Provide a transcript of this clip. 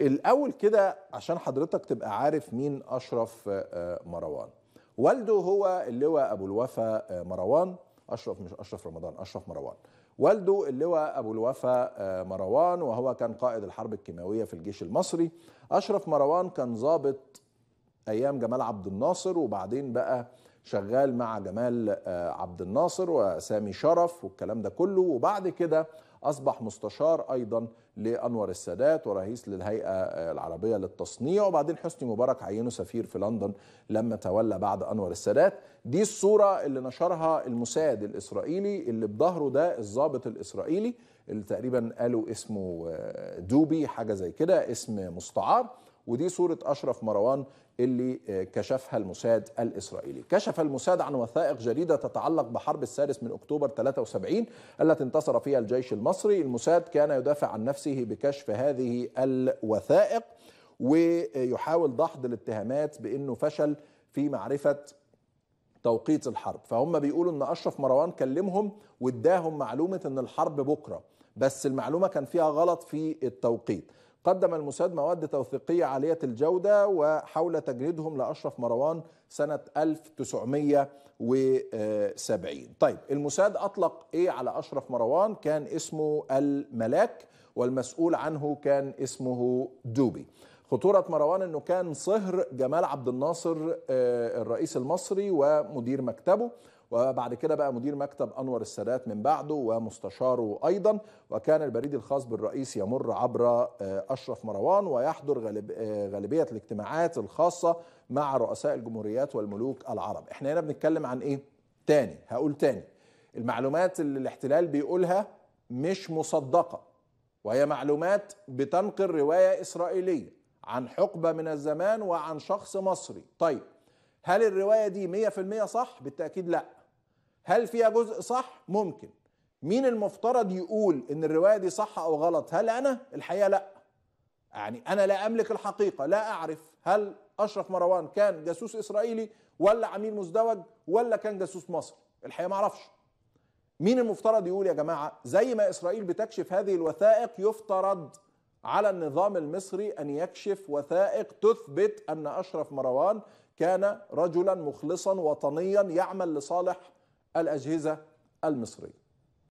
الاول كده عشان حضرتك تبقى عارف مين اشرف آه، آه، مروان والده هو اللواء ابو الوفا آه، مروان اشرف مش اشرف رمضان اشرف مروان والده اللواء ابو الوفا مروان وهو كان قائد الحرب الكيماويه في الجيش المصري اشرف مروان كان ضابط ايام جمال عبد الناصر وبعدين بقى شغال مع جمال آه، عبد الناصر وسامي شرف والكلام ده كله وبعد كده اصبح مستشار ايضا لانور السادات ورئيس للهيئه آه، العربيه للتصنيع وبعدين حسني مبارك عينه سفير في لندن لما تولى بعد انور السادات دي الصوره اللي نشرها المساعد الاسرائيلي اللي بظهره ده الضابط الاسرائيلي اللي تقريبا قالوا اسمه آه، دوبي حاجه زي كده اسم مستعار ودي صورة أشرف مروان اللي آه، كشفها الموساد الإسرائيلي كشف الموساد عن وثائق جديدة تتعلق بحرب السادس من أكتوبر 73 التي انتصر فيها الجيش المصري الموساد كان يدافع عن نفسه بكشف هذه الوثائق ويحاول دحض الاتهامات بأنه فشل في معرفة توقيت الحرب فهم بيقولوا ان اشرف مروان كلمهم واداهم معلومه ان الحرب بكره بس المعلومه كان فيها غلط في التوقيت قدم الموساد مواد توثيقية عالية الجودة وحول تجريدهم لأشرف مروان سنة 1970 طيب الموساد أطلق إيه على أشرف مروان كان اسمه الملاك والمسؤول عنه كان اسمه دوبي خطورة مروان أنه كان صهر جمال عبد الناصر آه، الرئيس المصري ومدير مكتبه وبعد كده بقى مدير مكتب أنور السادات من بعده ومستشاره أيضا وكان البريد الخاص بالرئيس يمر عبر آه، أشرف مروان ويحضر غالب آه، غالبية الاجتماعات الخاصة مع رؤساء الجمهوريات والملوك العرب احنا هنا بنتكلم عن ايه تاني هقول تاني المعلومات اللي الاحتلال بيقولها مش مصدقة وهي معلومات بتنقل رواية إسرائيلية عن حقبة من الزمان وعن شخص مصري طيب هل الرواية دي 100% صح؟ بالتأكيد لا هل فيها جزء صح ممكن مين المفترض يقول ان الروايه دي صح او غلط هل انا الحقيقه لا يعني انا لا املك الحقيقه لا اعرف هل اشرف مروان كان جاسوس اسرائيلي ولا عميل مزدوج ولا كان جاسوس مصري الحقيقه ما اعرفش مين المفترض يقول يا جماعه زي ما اسرائيل بتكشف هذه الوثائق يفترض على النظام المصري ان يكشف وثائق تثبت ان اشرف مروان كان رجلا مخلصا وطنيا يعمل لصالح الأجهزة المصرية